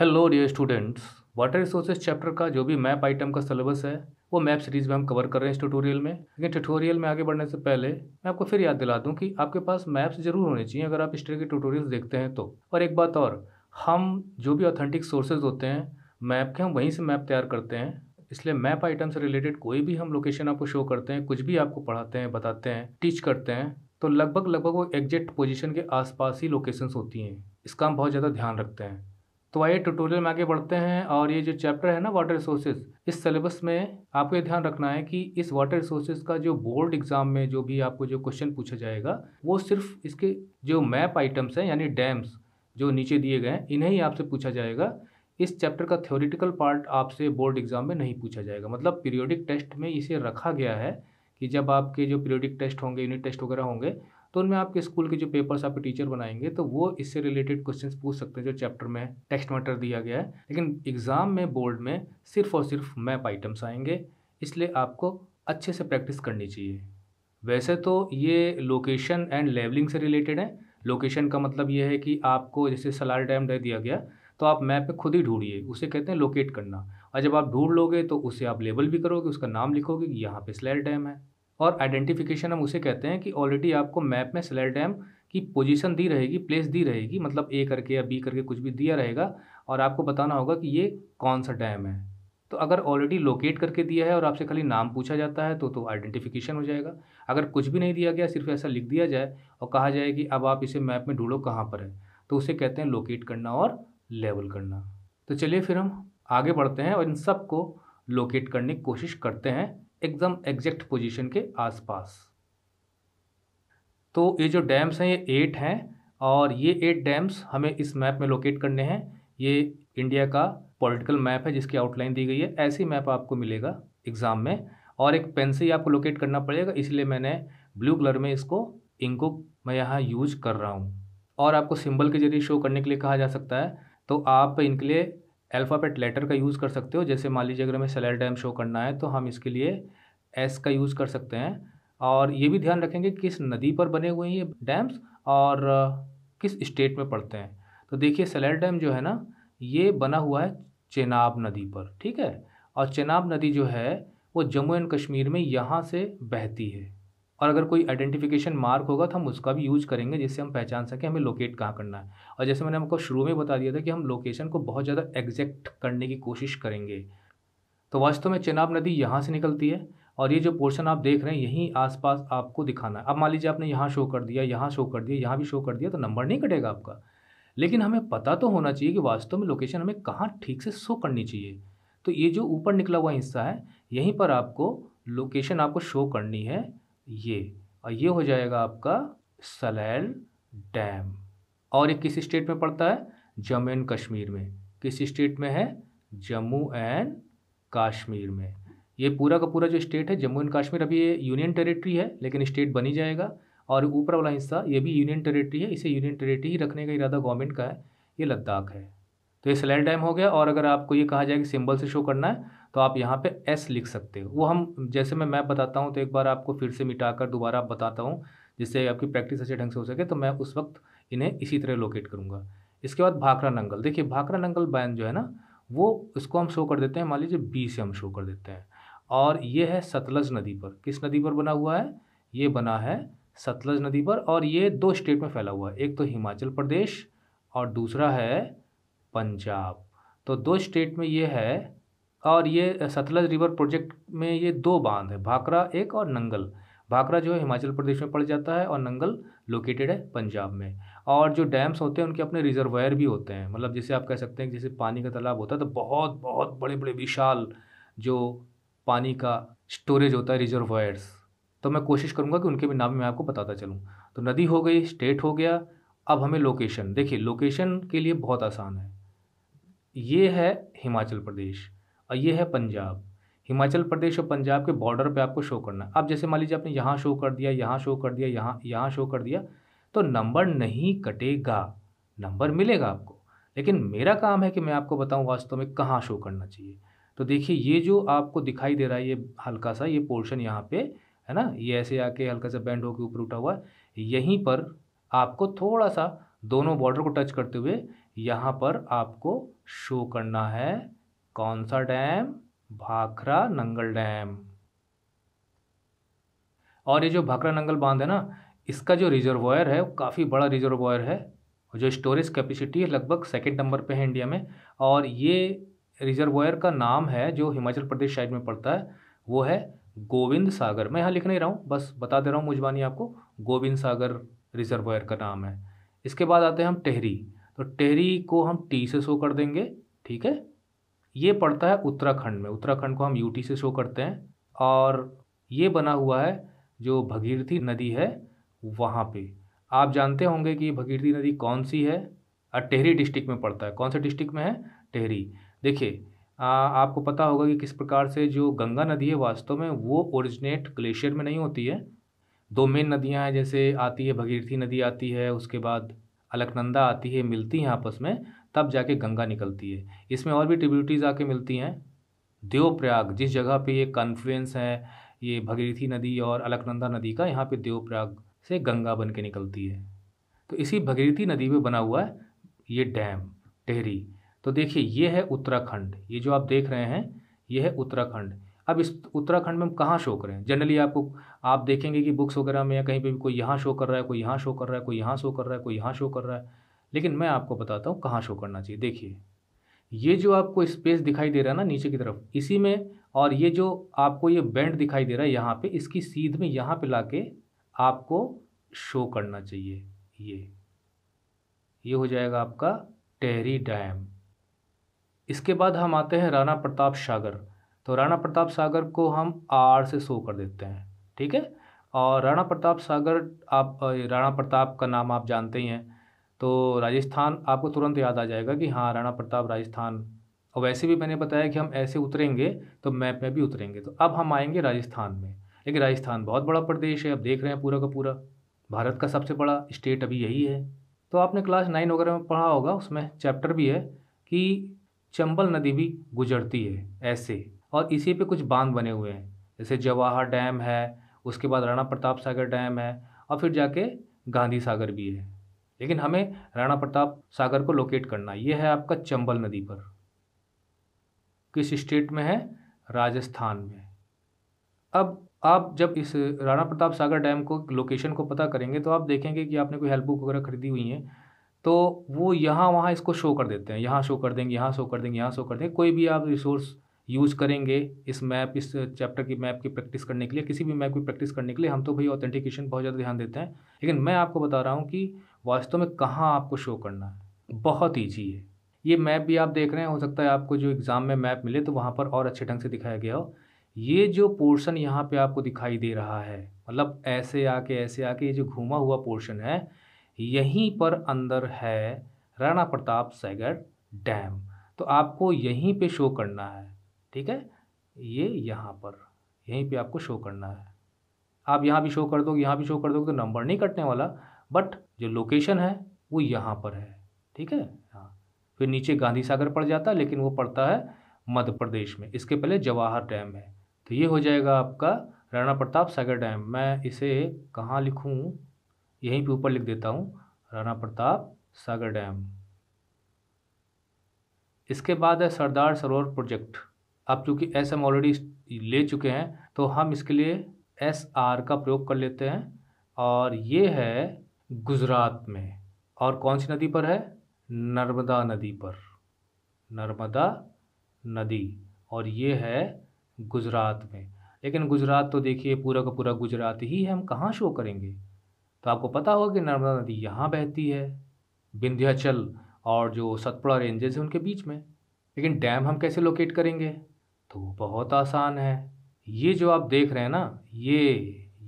hello dear students water resources chapter का जो भी मैप आइटम का सिलेबस है वो मैप सीरीज़ में हम कवर कर रहे हैं इस ट्यूटोरियल में लेकिन ट्यूटोरियल में आगे बढ़ने से पहले मैं आपको फिर याद दिला दूं कि आपके पास मैप्स जरूर होने चाहिए अगर आप इस तरह के ट्यूटोरियल्स देखते हैं तो और एक बात और हम जो भी ऑथेंटिक सोर्सेज होते हैं मैप के हम वहीं से मैप तैयार करते हैं इसलिए मैप आइटम से रिलेटेड कोई भी हम लोकेशन आपको शो करते हैं कुछ भी आपको पढ़ाते हैं बताते हैं टीच करते हैं तो लगभग लगभग वो एग्जैक्ट पोजिशन के आसपास ही लोकेशंस होती हैं इसका हम बहुत ज़्यादा ध्यान रखते हैं तो आइए ट्यूटोरियल में आगे बढ़ते हैं और ये जो चैप्टर है ना वाटर रिसोर्सेज इस सिलेबस में आपको ये ध्यान रखना है कि इस वाटर रिसोर्सेज का जो बोर्ड एग्जाम में जो भी आपको जो क्वेश्चन पूछा जाएगा वो सिर्फ इसके जो मैप आइटम्स हैं यानी डैम्स जो नीचे दिए गए हैं इन्हें ही आपसे पूछा जाएगा इस चैप्टर का थ्योरिटिकल पार्ट आपसे बोर्ड एग्जाम में नहीं पूछा जाएगा मतलब पीरियोडिक टेस्ट में इसे रखा गया है कि जब आपके जो पीरियोडिक टेस्ट होंगे यूनिट टेस्ट वगैरह होंगे तो उनमें आपके स्कूल के जो पेपर्स आपके टीचर बनाएंगे तो वो इससे रिलेटेड क्वेश्चन पूछ सकते हैं जो चैप्टर में टेक्स्ट मैटर दिया गया है लेकिन एग्ज़ाम में बोर्ड में सिर्फ और सिर्फ मैप आइटम्स आएंगे इसलिए आपको अच्छे से प्रैक्टिस करनी चाहिए वैसे तो ये लोकेशन एंड लेवलिंग से रिलेटेड है लोकेशन का मतलब ये है कि आपको जैसे सलार डैम दे दिया गया तो आप मैप पे खुद ही ढूंढिए उसे कहते हैं लोकेट करना और जब आप ढूंढ लोगे तो उसे आप लेबल भी करोगे उसका नाम लिखोगे कि यहाँ पे स्लैर डैम है और आइडेंटिफिकेशन हम उसे कहते हैं कि ऑलरेडी आपको मैप में स्लैट डैम की पोजीशन दी रहेगी प्लेस दी रहेगी मतलब ए करके या बी करके कुछ भी दिया रहेगा और आपको बताना होगा कि ये कौन सा डैम है तो अगर ऑलरेडी लोकेट करके दिया है और आपसे खाली नाम पूछा जाता है तो तो आइडेंटिफिकेशन हो जाएगा अगर कुछ भी नहीं दिया गया सिर्फ ऐसा लिख दिया जाए और कहा जाए कि अब आप इसे मैप में ढूंढो कहाँ पर है तो उसे कहते हैं लोकेट करना और लेवल करना तो चलिए फिर हम आगे बढ़ते हैं और इन सब को लोकेट करने की कोशिश करते हैं एकदम एग्जैक्ट पोजीशन के आसपास तो ये जो डैम्स हैं ये एट हैं और ये एट डैम्स हमें इस मैप में लोकेट करने हैं ये इंडिया का पॉलिटिकल मैप है जिसकी आउटलाइन दी गई है ऐसी मैप आपको मिलेगा एग्ज़ाम में और एक पेन से ही आपको लोकेट करना पड़ेगा इसलिए मैंने ब्लू कलर में इसको इनको मैं यहाँ यूज कर रहा हूँ और आपको सिंबल के जरिए शो करने के लिए कहा जा सकता है तो आप इनके लिए अल्फ़ाबेट लेटर का यूज़ कर सकते हो जैसे मान लीजिए अगर हमें सेलर डैम शो करना है तो हम इसके लिए एस का यूज़ कर सकते हैं और ये भी ध्यान रखेंगे किस नदी पर बने हुए हैं ये डैम्स और किस स्टेट में पड़ते हैं तो देखिए सेलर डैम जो है ना ये बना हुआ है चेनाब नदी पर ठीक है और चेनाब नदी जो है वो जम्मू एंड कश्मीर में यहाँ से बहती है और अगर कोई आइडेंटिफिकेशन मार्क होगा तो हम उसका भी यूज करेंगे जिससे हम पहचान सकें हमें लोकेट कहाँ करना है और जैसे मैंने आपको शुरू में बता दिया था कि हम लोकेशन को बहुत ज़्यादा एग्जैक्ट करने की कोशिश करेंगे तो वास्तव में चेनाब नदी यहाँ से निकलती है और ये जो पोर्शन आप देख रहे हैं यहीं आसपास आपको दिखाना है अब मान लीजिए आपने यहाँ शो कर दिया यहाँ शो कर दिया यहाँ भी शो कर दिया तो नंबर नहीं कटेगा आपका लेकिन हमें पता तो होना चाहिए कि वास्तव में लोकेशन हमें कहाँ ठीक से शो करनी चाहिए तो ये जो ऊपर निकला हुआ हिस्सा है यहीं पर आपको लोकेशन आपको शो करनी है ये और ये हो जाएगा आपका सलैल डैम और ये किस स्टेट में पड़ता है जम्मू एंड कश्मीर में किस स्टेट में है जम्मू एंड कश्मीर में ये पूरा का पूरा जो स्टेट है जम्मू एंड कश्मीर अभी ये यूनियन टेरिटरी है लेकिन स्टेट बनी जाएगा और ऊपर वाला हिस्सा ये भी यूनियन टेरिटरी है इसे यूनियन टेरिटरी ही रखने का इरादा गवर्नमेंट का है ये लद्दाख है तो ये सिलेंट टाइम हो गया और अगर आपको ये कहा जाए कि सिंबल से शो करना है तो आप यहाँ पे एस लिख सकते हो वो हम जैसे मैं मैप बताता हूँ तो एक बार आपको फिर से मिटा कर दोबारा आप बताता हूँ जिससे आपकी प्रैक्टिस अच्छे ढंग से हो सके तो मैं उस वक्त इन्हें इसी तरह लोकेट करूँगा इसके बाद भाखरा नंगल देखिए भाखरा नंगल बैन जो है ना वो इसको हम शो कर देते हैं मान लीजिए बी से हम शो कर देते हैं और ये है सतलज नदी पर किस नदी पर बना हुआ है ये बना है सतलज नदी पर और ये दो स्टेट में फैला हुआ है एक तो हिमाचल प्रदेश और दूसरा है पंजाब तो दो स्टेट में ये है और ये सतलज रिवर प्रोजेक्ट में ये दो बांध है भाकरा एक और नंगल भाकरा जो है हिमाचल प्रदेश में पड़ जाता है और नंगल लोकेटेड है पंजाब में और जो डैम्स होते हैं उनके अपने रिजर्वायर भी होते हैं मतलब जैसे आप कह सकते हैं जैसे पानी का तालाब होता है तो बहुत बहुत बड़े बड़े विशाल जो पानी का स्टोरेज होता है रिजर्वायर्स तो मैं कोशिश करूँगा कि उनके भी नाम मैं आपको बताता चलूँ तो नदी हो गई स्टेट हो गया अब हमें लोकेशन देखिए लोकेशन के लिए बहुत आसान है ये है हिमाचल प्रदेश और ये है पंजाब हिमाचल प्रदेश और पंजाब के बॉर्डर पे आपको शो करना है अब जैसे मान लीजिए आपने यहाँ शो कर दिया यहाँ शो कर दिया यहाँ यहाँ शो कर दिया तो नंबर नहीं कटेगा नंबर मिलेगा आपको लेकिन मेरा काम है कि मैं आपको बताऊँ वास्तव में कहाँ शो करना चाहिए तो देखिए ये जो आपको दिखाई दे रहा है ये हल्का सा ये पोर्शन यहाँ पे है ना ये ऐसे आके हल्का सा बैंड होकर ऊपर उठा हुआ है यहीं पर आपको थोड़ा सा दोनों बॉर्डर को टच करते हुए यहाँ पर आपको शो करना है कौन सा डैम भाखरा नंगल डैम और ये जो भाखरा नंगल बांध है ना इसका जो रिजर्वायर है वो काफ़ी बड़ा रिजर्वायर है जो स्टोरेज कैपेसिटी है लगभग सेकेंड नंबर पे है इंडिया में और ये रिजर्वायर का नाम है जो हिमाचल प्रदेश साइड में पड़ता है वो है गोविंद सागर मैं यहाँ लिख नहीं रहा हूँ बस बता दे रहा हूँ मुझबानी आपको गोविंद सागर रिजर्वायर का नाम है इसके बाद आते हैं हम टेहरी तो टेरी को हम टी से शो कर देंगे ठीक है ये पड़ता है उत्तराखंड में उत्तराखंड को हम यूटी से शो करते हैं और ये बना हुआ है जो भगीरथी नदी है वहाँ पे आप जानते होंगे कि भगीरथी नदी कौन सी है टेहरी डिस्ट्रिक्ट में पड़ता है कौन से डिस्ट्रिक्ट में है टेहरी देखिए आपको पता होगा कि किस प्रकार से जो गंगा नदी है वास्तव में वो ओरिजिनेट ग्लेशियर में नहीं होती है दो मेन नदियाँ हैं जैसे आती है भगीरथी नदी आती है उसके बाद अलकनंदा आती है मिलती हैं आपस में तब जाके गंगा निकलती है इसमें और भी ट्रिब्यूटीज़ आके मिलती हैं देवप्रयाग जिस जगह पे ये कन्फ्लुएंस है ये भगीरथी नदी और अलकनंदा नदी का यहाँ पे देवप्रयाग से गंगा बन के निकलती है तो इसी भगीरथी नदी पे बना हुआ है ये डैम टेहरी तो देखिए ये है उत्तराखंड ये जो आप देख रहे हैं ये है उत्तराखंड अब इस उत्तराखंड में हम कहाँ शो करें जनरली आपको आप देखेंगे कि बुक्स वगैरह में या कहीं पे भी कोई यहाँ शो कर रहा है कोई यहाँ शो कर रहा है कोई यहाँ शो कर रहा है कोई यहाँ शो कर रहा है लेकिन मैं आपको बताता हूँ कहाँ शो करना चाहिए देखिए ये जो आपको स्पेस दिखाई दे रहा है ना नीचे की तरफ इसी में और ये जो आपको ये बैंड दिखाई दे रहा है यहाँ पे इसकी सीध में यहाँ पे लाके आपको शो करना चाहिए ये ये हो जाएगा आपका टेहरी डैम इसके बाद हम आते हैं राणा प्रताप सागर तो राणा प्रताप सागर को हम आर से शो कर देते हैं ठीक है और राणा प्रताप सागर आप राणा प्रताप का नाम आप जानते ही हैं तो राजस्थान आपको तुरंत याद आ जाएगा कि हाँ राणा प्रताप राजस्थान और वैसे भी मैंने बताया कि हम ऐसे उतरेंगे तो मैप में भी उतरेंगे तो अब हम आएंगे राजस्थान में लेकिन राजस्थान बहुत बड़ा प्रदेश है अब देख रहे हैं पूरा का पूरा भारत का सबसे बड़ा स्टेट अभी यही है तो आपने क्लास नाइन वगैरह में पढ़ा होगा उसमें चैप्टर भी है कि चंबल नदी भी गुजरती है ऐसे और इसी पे कुछ बांध बने हुए हैं जैसे जवाहर डैम है उसके बाद राणा प्रताप सागर डैम है और फिर जाके गांधी सागर भी है लेकिन हमें राणा प्रताप सागर को लोकेट करना ये है आपका चंबल नदी पर किस स्टेट में है राजस्थान में अब आप जब इस राणा प्रताप सागर डैम को लोकेशन को पता करेंगे तो आप देखेंगे कि आपने कोई हेल्प बुक वगैरह खरीदी हुई है तो वो यहाँ वहाँ इसको शो कर देते हैं यहाँ शो कर देंगे यहाँ शो कर देंगे यहाँ शो कर देंगे कोई भी आप रिसोर्स यूज़ करेंगे इस मैप इस चैप्टर की मैप की प्रैक्टिस करने के लिए किसी भी मैप की प्रैक्टिस करने के लिए हम तो भाई ऑथेंटिकेशन बहुत ज़्यादा ध्यान देते हैं लेकिन मैं आपको बता रहा हूँ कि वास्तव में कहाँ आपको शो करना है बहुत ईजी है ये मैप भी आप देख रहे हैं हो सकता है आपको जो एग्ज़ाम में मैप मिले तो वहाँ पर और अच्छे ढंग से दिखाया गया हो ये जो पोर्शन यहाँ पे आपको दिखाई दे रहा है मतलब ऐसे आके ऐसे आके ये जो घूमा हुआ पोर्शन है यहीं पर अंदर है राणा प्रताप सैगर डैम तो आपको यहीं पे शो करना है ठीक है ये यहाँ पर यहीं पे आपको शो करना है आप यहाँ भी शो कर दोगे यहाँ भी शो कर दोगे तो नंबर नहीं कटने वाला बट जो लोकेशन है वो यहाँ पर है ठीक है हाँ फिर नीचे गांधी सागर पड़ जाता है लेकिन वो पड़ता है मध्य प्रदेश में इसके पहले जवाहर डैम है तो ये हो जाएगा आपका राणा प्रताप सागर डैम मैं इसे कहाँ लिखूँ यहीं पे ऊपर लिख देता हूँ राणा प्रताप सागर डैम इसके बाद है सरदार सरोवर प्रोजेक्ट अब चूँकि एस हम ऑलरेडी ले चुके हैं तो हम इसके लिए एस आर का प्रयोग कर लेते हैं और ये है गुजरात में और कौन सी नदी पर है नर्मदा नदी पर नर्मदा नदी और ये है गुजरात में लेकिन गुजरात तो देखिए पूरा का पूरा गुजरात ही है हम कहाँ शो करेंगे तो आपको पता होगा कि नर्मदा नदी यहाँ बहती है विंध्याचल और जो सतपुड़ा रेंजेस हैं उनके बीच में लेकिन डैम हम कैसे लोकेट करेंगे तो वो बहुत आसान है ये जो आप देख रहे हैं ना ये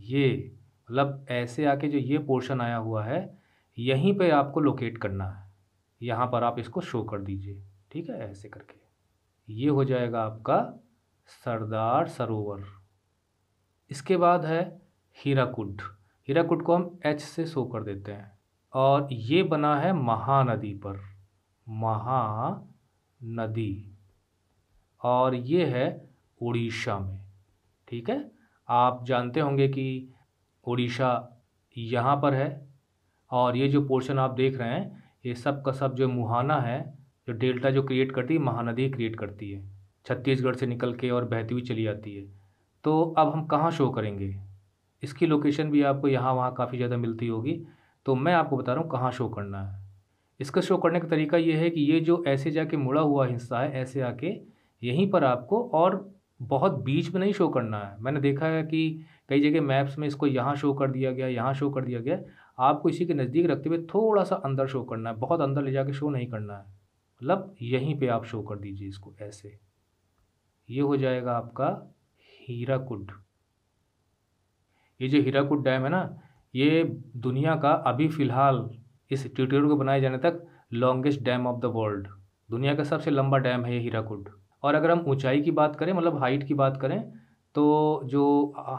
ये मतलब ऐसे आके जो ये पोर्शन आया हुआ है यहीं पे आपको लोकेट करना है यहाँ पर आप इसको शो कर दीजिए ठीक है ऐसे करके ये हो जाएगा आपका सरदार सरोवर इसके बाद है हीराकुड हीराकुड को हम एच से शो कर देते हैं और ये बना है महानदी पर महानदी और ये है उड़ीसा में ठीक है आप जानते होंगे कि उड़ीसा यहाँ पर है और ये जो पोर्शन आप देख रहे हैं ये सब का सब जो मुहाना है जो डेल्टा जो क्रिएट करती है महानदी क्रिएट करती है छत्तीसगढ़ से निकल के और बहती हुई चली जाती है तो अब हम कहाँ शो करेंगे इसकी लोकेशन भी आपको यहाँ वहाँ काफ़ी ज़्यादा मिलती होगी तो मैं आपको बता रहा हूँ कहाँ शो करना है इसका शो करने का तरीका ये है कि ये जो ऐसे जाके मुड़ा हुआ हिस्सा है ऐसे आके यहीं पर आपको और बहुत बीच में नहीं शो करना है मैंने देखा है कि कई जगह मैप्स में इसको यहाँ शो कर दिया गया यहाँ शो कर दिया गया आपको इसी के नज़दीक रखते हुए थोड़ा सा अंदर शो करना है बहुत अंदर ले जाके शो नहीं करना है मतलब यहीं पे आप शो कर दीजिए इसको ऐसे ये हो जाएगा आपका हीराकुड ये जो हीराकुड डैम है ना ये दुनिया का अभी फ़िलहाल इस ट्यूटोरियल को बनाए जाने तक longest dam of the world दुनिया का सबसे लंबा डैम है ये हीराकुड और अगर हम ऊंचाई की बात करें मतलब हाइट की बात करें तो जो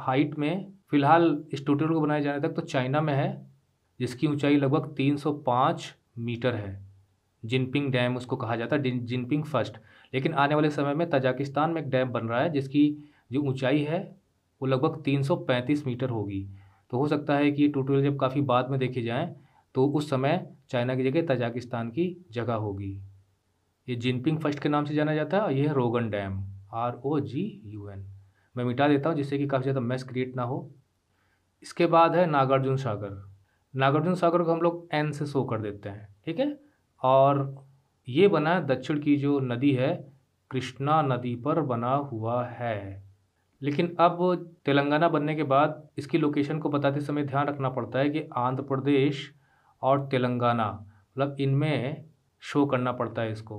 हाइट में फ़िलहाल इस टोटल को बनाए जाने तक तो चाइना में है जिसकी ऊंचाई लगभग 305 मीटर है जिनपिंग डैम उसको कहा जाता है जिनपिंग फर्स्ट लेकिन आने वाले समय में तजाकिस्तान में एक डैम बन रहा है जिसकी जो ऊंचाई है वो लगभग 335 मीटर होगी तो हो सकता है कि ये टोटल जब काफ़ी बाद में देखे जाएँ तो उस समय चाइना की जगह तजाकिस्तान की जगह होगी ये जिनपिंग फर्स्ट के नाम से जाना जाता है और ये है Rogun dam R O G U N मैं मिटा देता हूँ जिससे कि काफ़ी ज़्यादा मैस क्रिएट ना हो इसके बाद है नागार्जुन सागर नागार्जुन सागर को हम लोग एन से शो कर देते हैं ठीक है और ये बना दक्षिण की जो नदी है कृष्णा नदी पर बना हुआ है लेकिन अब तेलंगाना बनने के बाद इसकी लोकेशन को बताते समय ध्यान रखना पड़ता है कि आंध्र प्रदेश और तेलंगाना मतलब इनमें शो करना पड़ता है इसको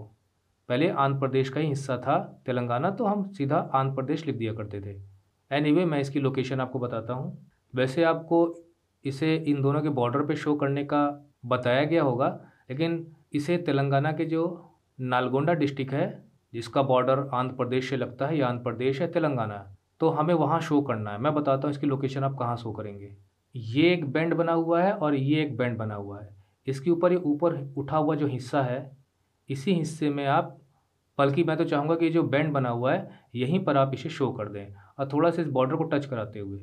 पहले आंध्र प्रदेश का ही हिस्सा था तेलंगाना तो हम सीधा आंध्र प्रदेश लिख दिया करते थे एनी anyway, मैं इसकी लोकेशन आपको बताता हूँ वैसे आपको इसे इन दोनों के बॉर्डर पे शो करने का बताया गया होगा लेकिन इसे तेलंगाना के जो नालगोंडा डिस्ट्रिक्ट है जिसका बॉर्डर आंध्र प्रदेश से लगता है या आंध्र प्रदेश है तेलंगाना है तो हमें वहाँ शो करना है मैं बताता हूँ इसकी लोकेशन आप कहाँ शो करेंगे ये एक बैंड बना हुआ है और ये एक बैंड बना हुआ है इसके ऊपर ये ऊपर उठा हुआ जो हिस्सा है इसी हिस्से में आप बल्कि मैं तो चाहूँगा कि जो बैंड बना हुआ है यहीं पर आप इसे शो कर दें और थोड़ा सा इस बॉर्डर को टच कराते हुए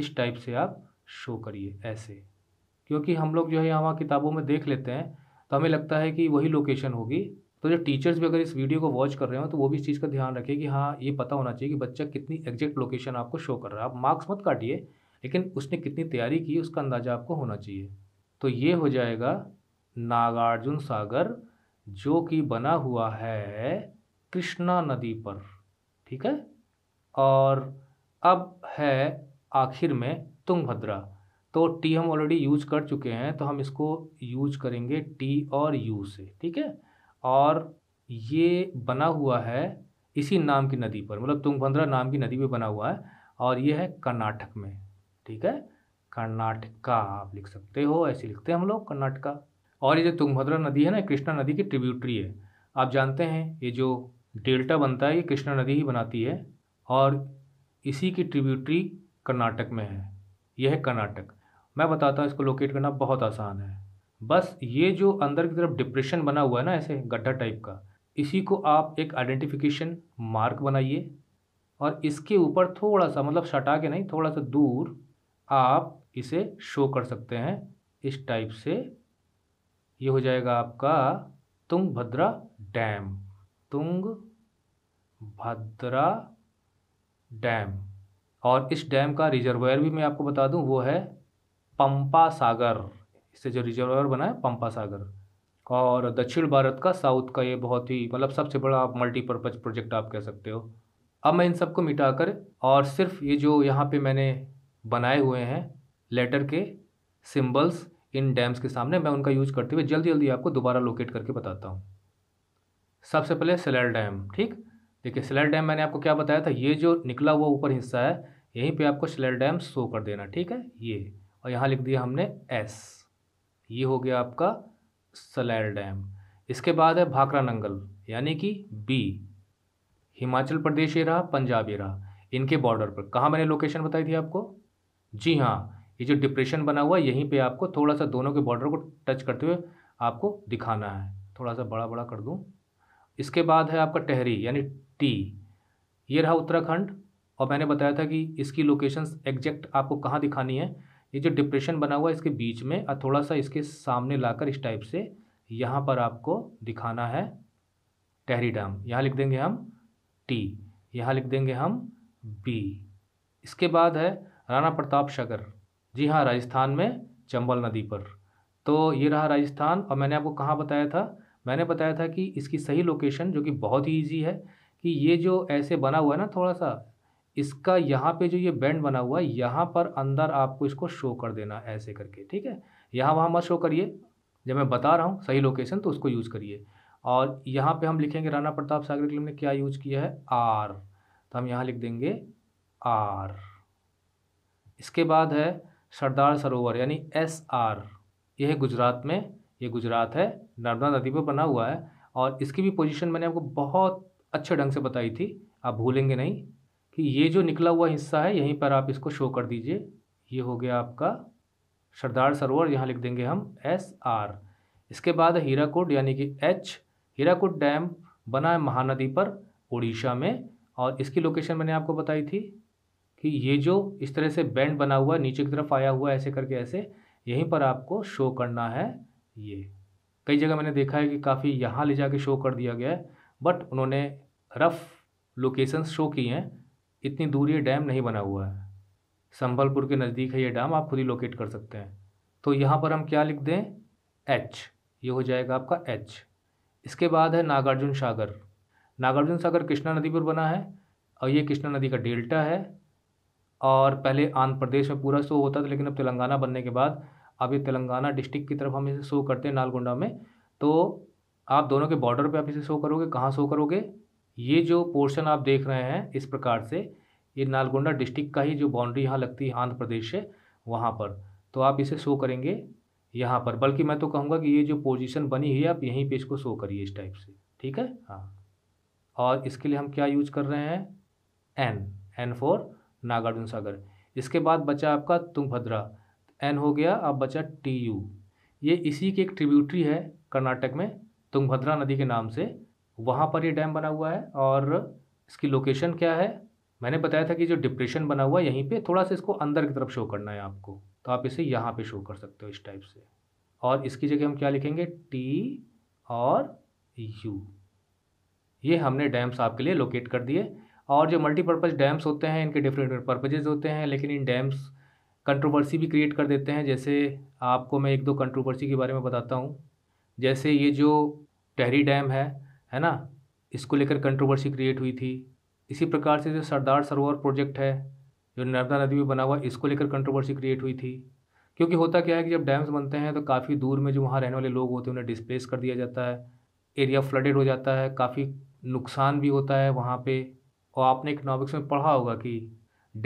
इस टाइप से आप शो करिए ऐसे क्योंकि हम लोग जो है यहाँ किताबों में देख लेते हैं तो हमें लगता है कि वही लोकेशन होगी तो जो टीचर्स भी अगर इस वीडियो को वॉच कर रहे हो तो वो भी इस चीज़ का ध्यान रखें कि हाँ ये पता होना चाहिए कि बच्चा कितनी एग्जैक्ट लोकेशन आपको शो कर रहा है आप मार्क्स मत काटिए लेकिन उसने कितनी तैयारी की उसका अंदाज़ा आपको होना चाहिए तो ये हो जाएगा नागार्जुन सागर जो कि बना हुआ है कृष्णा नदी पर ठीक है और अब है आखिर में तुंगभद्रा तो टी हम ऑलरेडी यूज कर चुके हैं तो हम इसको यूज करेंगे टी और यू से ठीक है और ये बना हुआ है इसी नाम की नदी पर मतलब तुंगभद्रा नाम की नदी पे बना हुआ है और ये है कर्नाटक में ठीक है कर्नाटका आप लिख सकते हो ऐसे लिखते हैं हम लोग कर्नाटका और ये जो तुंगभद्रा नदी है ना कृष्णा नदी की ट्रिब्यूटरी है आप जानते हैं ये जो डेल्टा बनता है ये कृष्णा नदी ही बनाती है और इसी की ट्रिब्यूटरी कर्नाटक में है यह है कर्नाटक मैं बताता हूँ इसको लोकेट करना बहुत आसान है बस ये जो अंदर की तरफ डिप्रेशन बना हुआ है ना ऐसे गड्ढा टाइप का इसी को आप एक आइडेंटिफिकेशन मार्क बनाइए और इसके ऊपर थोड़ा सा मतलब सटा के नहीं थोड़ा सा दूर आप इसे शो कर सकते हैं इस टाइप से ये हो जाएगा आपका तुंग भद्रा डैम तुंग भद्रा डैम और इस डैम का रिजर्वायर भी मैं आपको बता दूं वो है पंपा सागर इससे जो रिजर्वायर बना है पंपा सागर और दक्षिण भारत का साउथ का ये बहुत ही मतलब सबसे बड़ा आप मल्टीपर्पज़ प्रोजेक्ट आप कह सकते हो अब मैं इन सबको मिटाकर और सिर्फ ये जो यहाँ पे मैंने बनाए हुए हैं लेटर के सिंबल्स इन डैम्स के सामने मैं उनका यूज करते हुए जल्दी जल्दी आपको दोबारा लोकेट करके बताता हूँ सबसे पहले सेलर डैम ठीक देखिए सेलर डैम मैंने आपको क्या बताया था ये जो निकला हुआ ऊपर हिस्सा है यहीं पे आपको सेलर डैम शो कर देना ठीक है ये और यहाँ लिख दिया हमने एस ये हो गया आपका सेलर डैम इसके बाद है भाखरा नंगल यानी कि बी हिमाचल प्रदेश ये रहा पंजाब ये रहा इनके बॉर्डर पर कहाँ मैंने लोकेशन बताई थी आपको जी हाँ ये जो डिप्रेशन बना हुआ है यहीं पे आपको थोड़ा सा दोनों के बॉर्डर को टच करते हुए आपको दिखाना है थोड़ा सा बड़ा बड़ा कर दूँ इसके बाद है आपका टहरी यानी टी ये रहा उत्तराखंड और मैंने बताया था कि इसकी लोकेशंस एग्जैक्ट आपको कहाँ दिखानी है ये जो डिप्रेशन बना हुआ है इसके बीच में और थोड़ा सा इसके सामने लाकर इस टाइप से यहाँ पर आपको दिखाना है टहरी डैम यहाँ लिख देंगे हम टी यहाँ लिख देंगे हम बी इसके बाद है राणा प्रताप सागर जी हाँ राजस्थान में चंबल नदी पर तो ये रहा राजस्थान और मैंने आपको कहाँ बताया था मैंने बताया था कि इसकी सही लोकेशन जो कि बहुत ही ईजी है कि ये जो ऐसे बना हुआ है ना थोड़ा सा इसका यहाँ पे जो ये बैंड बना हुआ है यहाँ पर अंदर आपको इसको शो कर देना ऐसे करके ठीक है यहाँ वहाँ मत शो करिए जब मैं बता रहा हूँ सही लोकेशन तो उसको यूज़ करिए और यहाँ पे हम लिखेंगे राणा प्रताप सागर के लिए हमने क्या यूज़ किया है आर तो हम यहाँ लिख देंगे आर इसके बाद है सरदार सरोवर यानी एस आर यह है गुजरात में ये गुजरात है नर्मदा नदी पर बना हुआ है और इसकी भी पोजीशन मैंने आपको बहुत अच्छे ढंग से बताई थी आप भूलेंगे नहीं कि ये जो निकला हुआ हिस्सा है यहीं पर आप इसको शो कर दीजिए ये हो गया आपका सरदार सरोवर यहाँ लिख देंगे हम एस आर इसके बाद हीराकुड यानी कि एच हीराकुड डैम बना है महानदी पर उड़ीसा में और इसकी लोकेशन मैंने आपको बताई थी कि ये जो इस तरह से बैंड बना हुआ नीचे की तरफ आया हुआ ऐसे करके ऐसे यहीं पर आपको शो करना है ये कई जगह मैंने देखा है कि काफ़ी यहाँ ले जा शो कर दिया गया है बट उन्होंने रफ़ लोकेशंस शो की हैं इतनी दूर ये डैम नहीं बना हुआ है संबलपुर के नज़दीक है ये डैम आप खुद ही लोकेट कर सकते हैं तो यहाँ पर हम क्या लिख दें एच ये हो जाएगा आपका एच इसके बाद है नागार्जुन सागर नागार्जुन सागर कृष्णा नदी पर बना है और ये कृष्णा नदी का डेल्टा है और पहले आंध्र प्रदेश में पूरा शो होता था लेकिन अब तेलंगाना बनने के बाद अब ये तेलंगाना डिस्ट्रिक्ट की तरफ हम इसे शो करते हैं नालगोंडा में तो आप दोनों के बॉर्डर पे आप इसे शो करोगे कहाँ शो करोगे ये जो पोर्शन आप देख रहे हैं इस प्रकार से ये नालगोंडा डिस्ट्रिक्ट का ही जो बाउंड्री यहाँ लगती है आंध्र प्रदेश से वहाँ पर तो आप इसे शो करेंगे यहाँ पर बल्कि मैं तो कहूँगा कि ये जो पोजीशन बनी है आप यहीं पे इसको शो करिए इस टाइप से ठीक है हाँ और इसके लिए हम क्या यूज कर रहे हैं N N four Nagarjuna Sagar इसके बाद बचा आपका तुंगभद्रा एन हो गया अब बचा टी यू ये इसी की एक ट्रिब्यूटरी है कर्नाटक में तुंगभद्रा नदी के नाम से वहाँ पर ये डैम बना हुआ है और इसकी लोकेशन क्या है मैंने बताया था कि जो डिप्रेशन बना हुआ है यहीं पे थोड़ा सा इसको अंदर की तरफ शो करना है आपको तो आप इसे यहाँ पे शो कर सकते हो इस टाइप से और इसकी जगह हम क्या लिखेंगे टी और यू ये हमने डैम्स आपके लिए लोकेट कर दिए और जो मल्टीपर्पज़ डैम्स होते हैं इनके डिफरेंट डिफरेंट पर्पजेज़ होते हैं लेकिन इन डैम्स कंट्रोवर्सी भी क्रिएट कर देते हैं जैसे आपको मैं एक दो कंट्रोवर्सी के बारे में बताता हूँ जैसे ये जो टहरी डैम है है ना इसको लेकर कंट्रोवर्सी क्रिएट हुई थी इसी प्रकार से जो सरदार सरोवर प्रोजेक्ट है जो नर्मदा नदी में बना हुआ इसको लेकर कंट्रोवर्सी क्रिएट हुई थी क्योंकि होता क्या है कि जब डैम्स बनते हैं तो काफ़ी दूर में जो वहाँ रहने वाले लोग होते हैं उन्हें डिस्प्लेस कर दिया जाता है एरिया फ्लडेड हो जाता है काफ़ी नुकसान भी होता है वहाँ पर और आपने इकोनॉमिक्स में पढ़ा होगा कि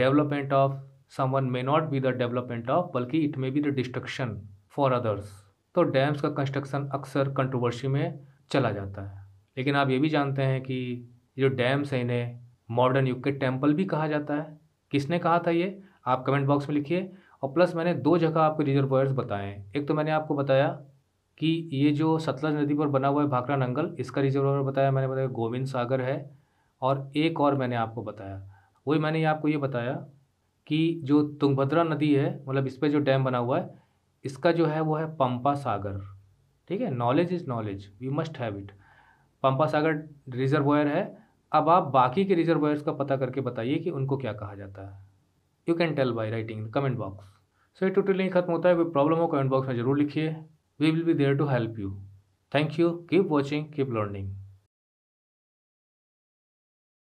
development of someone may not be the development of बल्कि it may be the destruction for others तो डैम्स का कंस्ट्रक्शन अक्सर कंट्रोवर्सी में चला जाता है लेकिन आप ये भी जानते हैं कि जो डैम्स हैं इन्हें मॉडर्न युग के टेम्पल भी कहा जाता है किसने कहा था ये आप कमेंट बॉक्स में लिखिए और प्लस मैंने दो जगह आपको रिजर्वर्स बताए हैं एक तो मैंने आपको बताया कि ये जो सतलज नदी पर बना हुआ है भाखरा नंगल इसका रिजर्वायर बताया मैंने बताया गोविंद सागर है और एक और मैंने आपको बताया वही मैंने आपको ये बताया कि जो तुंगभद्रा नदी है मतलब इस पर जो डैम बना हुआ है इसका जो है वो है पंपा सागर ठीक है knowledge is knowledge we must have it Pampa Sagar reservoir है अब आप बाकी के रिजर्वयर्स का पता करके बताइए कि उनको क्या कहा जाता है you can tell by writing in comment box so ये टोटल नहीं खत्म होता है कोई प्रॉब्लम हो कमेंट बॉक्स में जरूर लिखिए we will be there to help you thank you keep watching keep learning